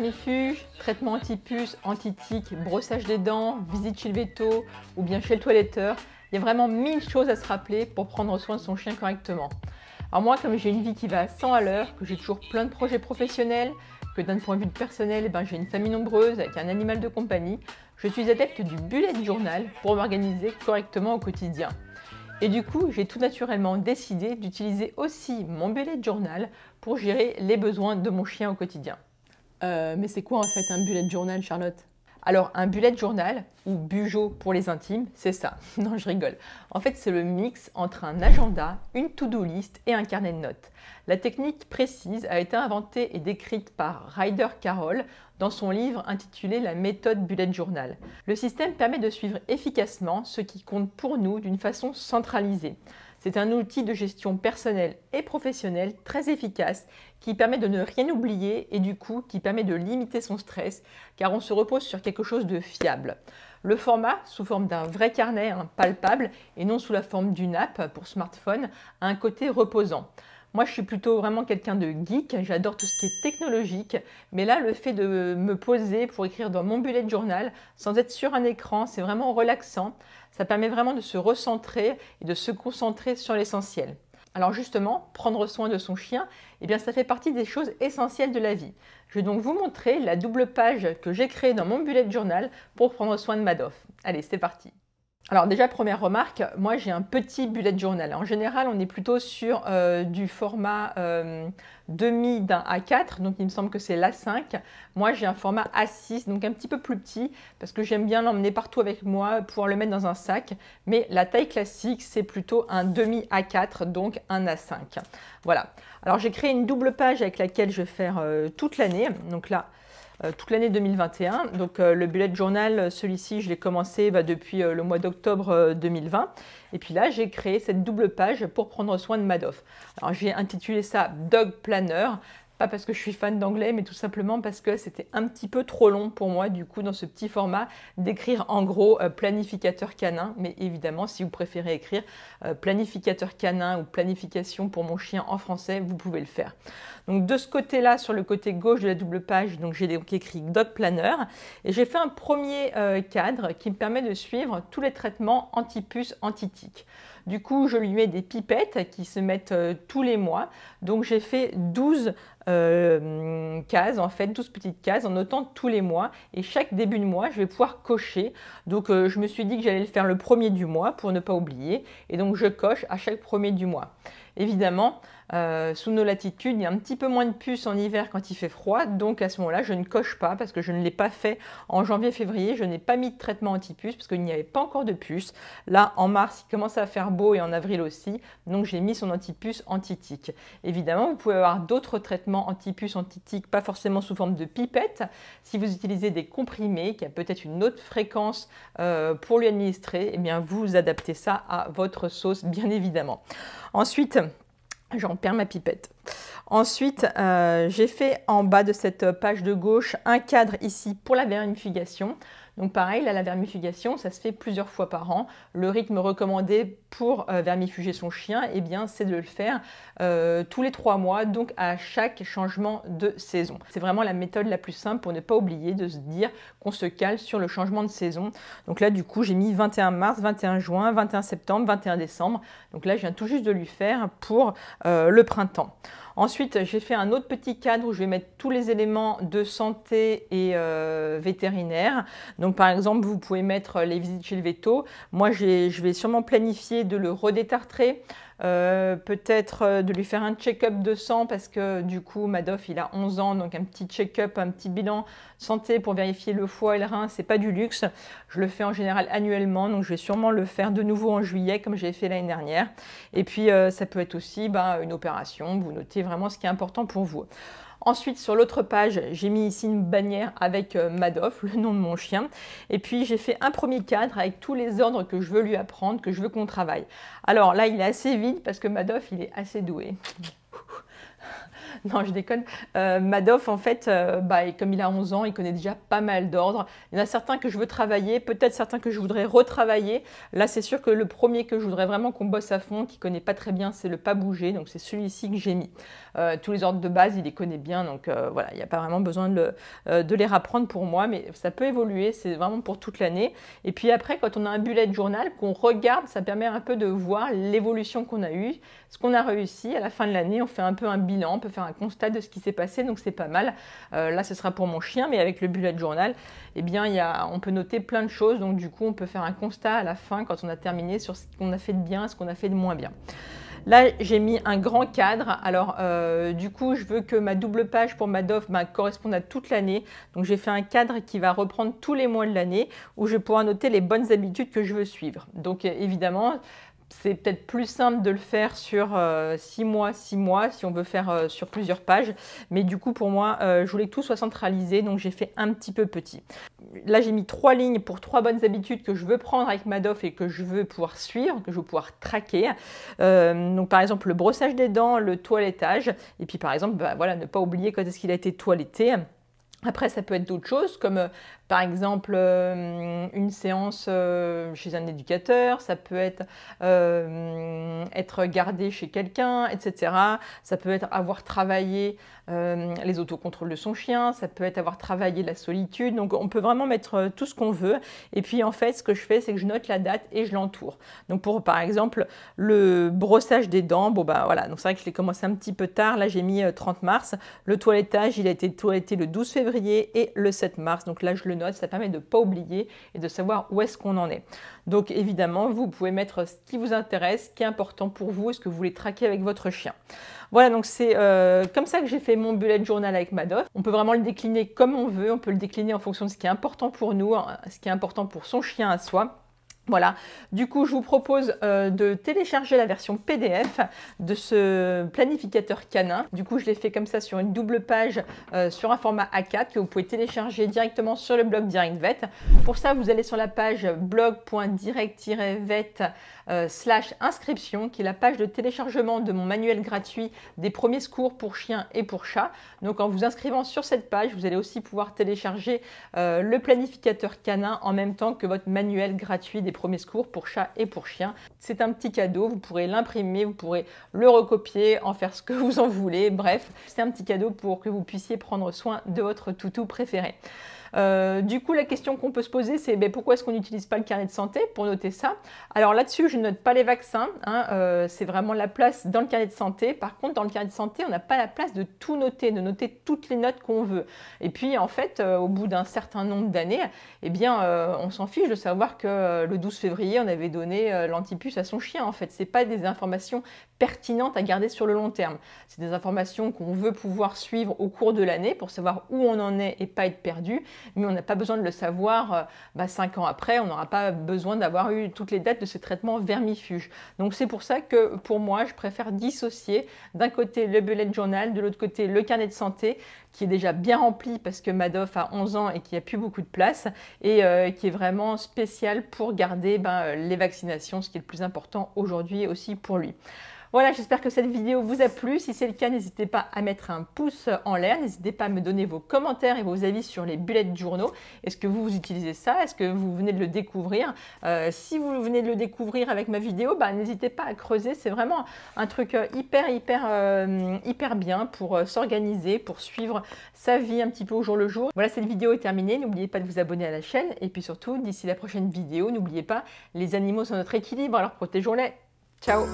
vermifuge, traitement anti-puce, anti brossage des dents, visite chez le veto ou bien chez le toiletteur. Il y a vraiment mille choses à se rappeler pour prendre soin de son chien correctement. Alors moi, comme j'ai une vie qui va à 100 à l'heure, que j'ai toujours plein de projets professionnels, que d'un point de vue personnel, ben, j'ai une famille nombreuse avec un animal de compagnie, je suis adepte du bullet journal pour m'organiser correctement au quotidien. Et du coup, j'ai tout naturellement décidé d'utiliser aussi mon bullet journal pour gérer les besoins de mon chien au quotidien. Euh, mais c'est quoi en fait un bullet journal, Charlotte Alors, un bullet journal, ou bujo pour les intimes, c'est ça. non, je rigole. En fait, c'est le mix entre un agenda, une to-do list et un carnet de notes. La technique précise a été inventée et décrite par Ryder Carroll dans son livre intitulé La méthode bullet journal. Le système permet de suivre efficacement ce qui compte pour nous d'une façon centralisée. C'est un outil de gestion personnelle et professionnelle très efficace qui permet de ne rien oublier et du coup qui permet de limiter son stress car on se repose sur quelque chose de fiable. Le format, sous forme d'un vrai carnet hein, palpable et non sous la forme d'une app pour smartphone, a un côté reposant. Moi, je suis plutôt vraiment quelqu'un de geek, j'adore tout ce qui est technologique, mais là, le fait de me poser pour écrire dans mon bullet journal sans être sur un écran, c'est vraiment relaxant. Ça permet vraiment de se recentrer et de se concentrer sur l'essentiel. Alors justement, prendre soin de son chien, eh bien ça fait partie des choses essentielles de la vie. Je vais donc vous montrer la double page que j'ai créée dans mon bullet journal pour prendre soin de Madoff. Allez, c'est parti alors déjà, première remarque, moi j'ai un petit bullet journal. En général, on est plutôt sur euh, du format euh, demi d'un A4, donc il me semble que c'est l'A5. Moi j'ai un format A6, donc un petit peu plus petit, parce que j'aime bien l'emmener partout avec moi, pouvoir le mettre dans un sac. Mais la taille classique, c'est plutôt un demi A4, donc un A5. Voilà. Alors j'ai créé une double page avec laquelle je vais faire euh, toute l'année. Donc là, euh, toute l'année 2021. Donc euh, le bullet journal, euh, celui-ci, je l'ai commencé bah, depuis le mois d'octobre 2020. Et puis là, j'ai créé cette double page pour prendre soin de Madoff. Alors j'ai intitulé ça Dog Planner pas parce que je suis fan d'anglais, mais tout simplement parce que c'était un petit peu trop long pour moi, du coup, dans ce petit format, d'écrire en gros euh, planificateur canin. Mais évidemment, si vous préférez écrire euh, planificateur canin ou planification pour mon chien en français, vous pouvez le faire. Donc de ce côté-là, sur le côté gauche de la double page, donc j'ai donc écrit Dog Planner et j'ai fait un premier euh, cadre qui me permet de suivre tous les traitements anti puces anti tiques du coup, je lui mets des pipettes qui se mettent euh, tous les mois. Donc, j'ai fait 12 euh, cases, en fait, 12 petites cases en notant tous les mois. Et chaque début de mois, je vais pouvoir cocher. Donc, euh, je me suis dit que j'allais le faire le premier du mois pour ne pas oublier. Et donc, je coche à chaque premier du mois. Évidemment, euh, sous nos latitudes, il y a un petit peu moins de puces en hiver quand il fait froid, donc à ce moment-là, je ne coche pas parce que je ne l'ai pas fait en janvier-février, je n'ai pas mis de traitement anti-puces parce qu'il n'y avait pas encore de puces. Là, en mars, il commence à faire beau et en avril aussi, donc j'ai mis son anti-puce anti-tique. Évidemment, vous pouvez avoir d'autres traitements anti-puces anti-tique, pas forcément sous forme de pipette. Si vous utilisez des comprimés, qui a peut-être une autre fréquence euh, pour lui administrer, eh bien vous adaptez ça à votre sauce, bien évidemment. Ensuite, j'en perds ma pipette. Ensuite, euh, j'ai fait en bas de cette page de gauche un cadre ici pour la vérification. Donc pareil, là, la vermifugation, ça se fait plusieurs fois par an. Le rythme recommandé pour euh, vermifuger son chien, eh bien, c'est de le faire euh, tous les trois mois, donc à chaque changement de saison. C'est vraiment la méthode la plus simple pour ne pas oublier de se dire qu'on se cale sur le changement de saison. Donc là, du coup, j'ai mis 21 mars, 21 juin, 21 septembre, 21 décembre. Donc là, je viens tout juste de lui faire pour euh, le printemps. Ensuite, j'ai fait un autre petit cadre où je vais mettre tous les éléments de santé et euh, vétérinaire. Donc, par exemple, vous pouvez mettre les visites chez le veto. Moi, je vais sûrement planifier de le redétartrer. Euh, peut-être euh, de lui faire un check-up de sang parce que du coup Madoff il a 11 ans donc un petit check-up, un petit bilan santé pour vérifier le foie et le rein, c'est pas du luxe. Je le fais en général annuellement donc je vais sûrement le faire de nouveau en juillet comme j'ai fait l'année dernière. Et puis euh, ça peut être aussi ben, une opération, vous notez vraiment ce qui est important pour vous. Ensuite, sur l'autre page, j'ai mis ici une bannière avec euh, Madoff, le nom de mon chien. Et puis, j'ai fait un premier cadre avec tous les ordres que je veux lui apprendre, que je veux qu'on travaille. Alors là, il est assez vide parce que Madoff, il est assez doué. non, je déconne. Euh, Madoff, en fait, euh, bah, comme il a 11 ans, il connaît déjà pas mal d'ordres. Il y en a certains que je veux travailler, peut-être certains que je voudrais retravailler. Là, c'est sûr que le premier que je voudrais vraiment qu'on bosse à fond, qui connaît pas très bien, c'est le pas bouger. Donc, c'est celui-ci que j'ai mis. Euh, tous les ordres de base, il les connaît bien. Donc, voilà, il n'y a pas vraiment besoin de, de les rapprendre pour moi, mais ça peut évoluer. C'est vraiment pour toute l'année. Et puis après, quand on a un bullet journal, qu'on regarde, ça permet un peu de voir l'évolution qu'on a eue, ce qu'on a réussi. À la fin de l'année, on fait un peu un bilan, on peut faire un constat de ce qui s'est passé, donc c'est pas mal. Euh, là, ce sera pour mon chien, mais avec le bullet journal, eh bien, il y on peut noter plein de choses. Donc du coup, on peut faire un constat à la fin quand on a terminé sur ce qu'on a fait de bien, ce qu'on a fait de moins bien. Là, j'ai mis un grand cadre. Alors, euh, du coup, je veux que ma double page pour madoff bah, corresponde à toute l'année. Donc, j'ai fait un cadre qui va reprendre tous les mois de l'année où je pourrai noter les bonnes habitudes que je veux suivre. Donc, évidemment, c'est peut-être plus simple de le faire sur 6 euh, mois, 6 mois, si on veut faire euh, sur plusieurs pages. Mais du coup, pour moi, euh, je voulais que tout soit centralisé, donc j'ai fait un petit peu petit. Là, j'ai mis trois lignes pour trois bonnes habitudes que je veux prendre avec Madoff et que je veux pouvoir suivre, que je veux pouvoir traquer. donc, par exemple, le brossage des dents, le toilettage, et puis par exemple, bah, voilà, ne pas oublier quand est-ce qu'il a été toiletté. Après, ça peut être d'autres choses, comme euh, par exemple euh, une séance euh, chez un éducateur, ça peut être être gardé chez quelqu'un, etc. Ça peut être avoir travaillé les autocontrôles de son chien, ça peut être avoir travaillé la solitude. Donc, on peut vraiment mettre tout ce qu'on veut. Et puis, en fait, ce que je fais, c'est que je note la date et je l'entoure. Donc, pour par exemple le brossage des dents, bon ben voilà. Donc, c'est vrai que je l'ai commencé un petit peu tard. Là, j'ai mis 30 mars. Le toilettage, il a été toiletté le 12 février et le 7 mars. Donc là, je le note, ça permet de ne pas oublier et de savoir où est-ce qu'on en est. Donc évidemment, vous pouvez mettre ce qui vous intéresse, ce qui est important pour vous, ce que vous voulez traquer avec votre chien. Voilà, donc c'est euh, comme ça que j'ai fait mon bullet journal avec Madoff. On peut vraiment le décliner comme on veut, on peut le décliner en fonction de ce qui est important pour nous, ce qui est important pour son chien à soi. Voilà, du coup, je vous propose euh, de télécharger la version PDF de ce planificateur canin. Du coup, je l'ai fait comme ça sur une double page euh, sur un format A4 que vous pouvez télécharger directement sur le blog DirectVet. Pour ça, vous allez sur la page blog.direct-vet euh, slash inscription, qui est la page de téléchargement de mon manuel gratuit des premiers secours pour chiens et pour chats. Donc, en vous inscrivant sur cette page, vous allez aussi pouvoir télécharger le planificateur canin en même temps que votre manuel gratuit des Premier secours pour chat et pour chien. C'est un petit cadeau, vous pourrez l'imprimer, vous pourrez le recopier, en faire ce que vous en voulez, bref, c'est un petit cadeau pour que vous puissiez prendre soin de votre toutou préféré. Euh, du coup, la question qu'on peut se poser, c'est ben, pourquoi est-ce qu'on n'utilise pas le carnet de santé pour noter ça Alors là-dessus, je ne note pas les vaccins, hein, euh, c'est vraiment la place dans le carnet de santé. Par contre, dans le carnet de santé, on n'a pas la place de tout noter, de noter toutes les notes qu'on veut. Et puis, en fait, euh, au bout d'un certain nombre d'années, eh bien, on s'en fiche de savoir que le 12 février, on avait donné l'antipuce à son chien. En fait, c'est pas des informations pertinentes à garder sur le long terme. C'est des informations qu'on veut pouvoir suivre au cours de l'année pour savoir où on en est et pas être perdu mais on n'a pas besoin de le savoir euh, bah, cinq ans après, on n'aura pas besoin d'avoir eu toutes les dates de ce traitement vermifuge. Donc c'est pour ça que pour moi, je préfère dissocier d'un côté le bullet journal, de l'autre côté le carnet de santé, qui est déjà bien rempli parce que Madoff a 11 ans et qui a plus beaucoup de place, et euh, qui est vraiment spécial pour garder ben, les vaccinations, ce qui est le plus important aujourd'hui aussi pour lui. Voilà, j'espère que cette vidéo vous a plu. Si c'est le cas, n'hésitez pas à mettre un pouce en l'air. N'hésitez pas à me donner vos commentaires et vos avis sur les bullets de journaux. Est-ce que vous, vous utilisez ça Est-ce que vous venez de le découvrir euh, Si vous venez de le découvrir avec ma vidéo, bah, n'hésitez pas à creuser. C'est vraiment un truc euh, hyper, hyper, euh, hyper bien pour s'organiser, pour suivre sa vie un petit peu au jour le jour. Voilà, cette vidéo est terminée. N'oubliez pas de vous abonner à la chaîne. Et puis surtout, d'ici la prochaine vidéo, n'oubliez pas, les animaux sont notre équilibre, alors protégeons-les. Ciao